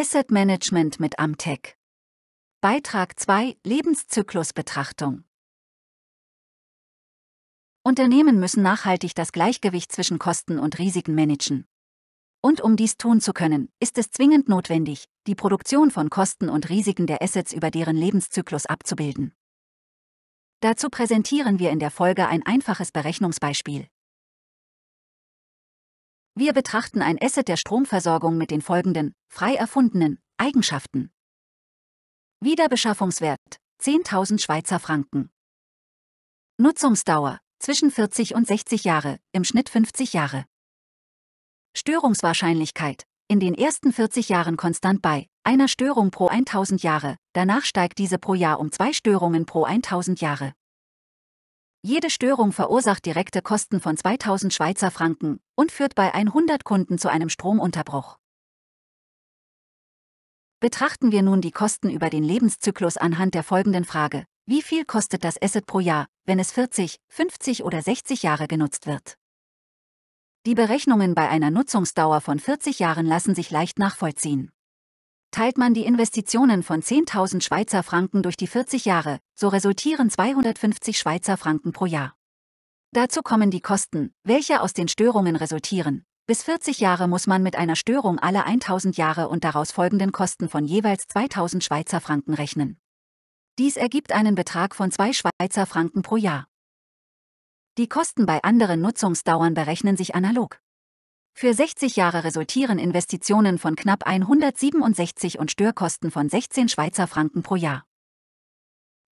Asset Management mit Amtech. Beitrag 2 Lebenszyklusbetrachtung. Unternehmen müssen nachhaltig das Gleichgewicht zwischen Kosten und Risiken managen. Und um dies tun zu können, ist es zwingend notwendig, die Produktion von Kosten und Risiken der Assets über deren Lebenszyklus abzubilden. Dazu präsentieren wir in der Folge ein einfaches Berechnungsbeispiel. Wir betrachten ein Asset der Stromversorgung mit den folgenden, frei erfundenen, Eigenschaften. Wiederbeschaffungswert 10.000 Schweizer Franken. Nutzungsdauer zwischen 40 und 60 Jahre, im Schnitt 50 Jahre. Störungswahrscheinlichkeit in den ersten 40 Jahren konstant bei einer Störung pro 1000 Jahre, danach steigt diese pro Jahr um zwei Störungen pro 1000 Jahre. Jede Störung verursacht direkte Kosten von 2000 Schweizer Franken und führt bei 100 Kunden zu einem Stromunterbruch. Betrachten wir nun die Kosten über den Lebenszyklus anhand der folgenden Frage. Wie viel kostet das Asset pro Jahr, wenn es 40, 50 oder 60 Jahre genutzt wird? Die Berechnungen bei einer Nutzungsdauer von 40 Jahren lassen sich leicht nachvollziehen. Teilt man die Investitionen von 10.000 Schweizer Franken durch die 40 Jahre, so resultieren 250 Schweizer Franken pro Jahr. Dazu kommen die Kosten, welche aus den Störungen resultieren. Bis 40 Jahre muss man mit einer Störung alle 1000 Jahre und daraus folgenden Kosten von jeweils 2000 Schweizer Franken rechnen. Dies ergibt einen Betrag von 2 Schweizer Franken pro Jahr. Die Kosten bei anderen Nutzungsdauern berechnen sich analog. Für 60 Jahre resultieren Investitionen von knapp 167 und Störkosten von 16 Schweizer Franken pro Jahr.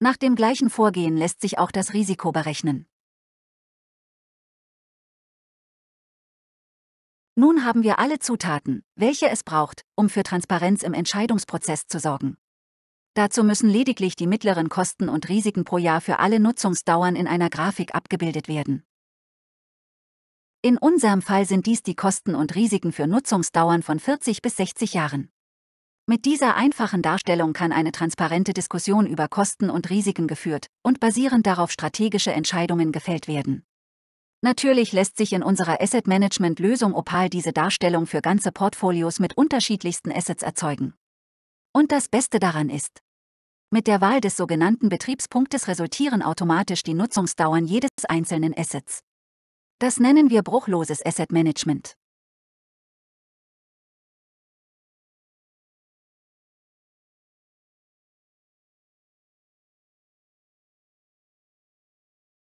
Nach dem gleichen Vorgehen lässt sich auch das Risiko berechnen. Nun haben wir alle Zutaten, welche es braucht, um für Transparenz im Entscheidungsprozess zu sorgen. Dazu müssen lediglich die mittleren Kosten und Risiken pro Jahr für alle Nutzungsdauern in einer Grafik abgebildet werden. In unserem Fall sind dies die Kosten und Risiken für Nutzungsdauern von 40 bis 60 Jahren. Mit dieser einfachen Darstellung kann eine transparente Diskussion über Kosten und Risiken geführt und basierend darauf strategische Entscheidungen gefällt werden. Natürlich lässt sich in unserer Asset Management Lösung Opal diese Darstellung für ganze Portfolios mit unterschiedlichsten Assets erzeugen. Und das Beste daran ist, mit der Wahl des sogenannten Betriebspunktes resultieren automatisch die Nutzungsdauern jedes einzelnen Assets. Das nennen wir bruchloses Asset Management.